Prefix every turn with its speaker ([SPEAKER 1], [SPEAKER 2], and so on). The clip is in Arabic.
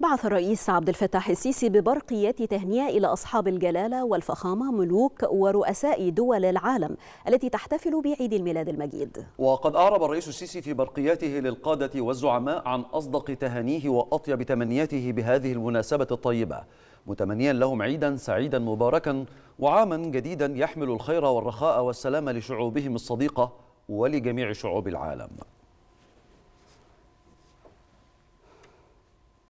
[SPEAKER 1] بعث الرئيس عبد الفتاح السيسي ببرقيات تهنئة إلى أصحاب الجلالة والفخامة ملوك ورؤساء دول العالم التي تحتفل بعيد الميلاد المجيد
[SPEAKER 2] وقد أعرب الرئيس السيسي في برقياته للقادة والزعماء عن أصدق تهانيه وأطيب تمنياته بهذه المناسبة الطيبة متمنيا لهم عيدا سعيدا مباركا وعاما جديدا يحمل الخير والرخاء والسلام لشعوبهم الصديقة ولجميع شعوب العالم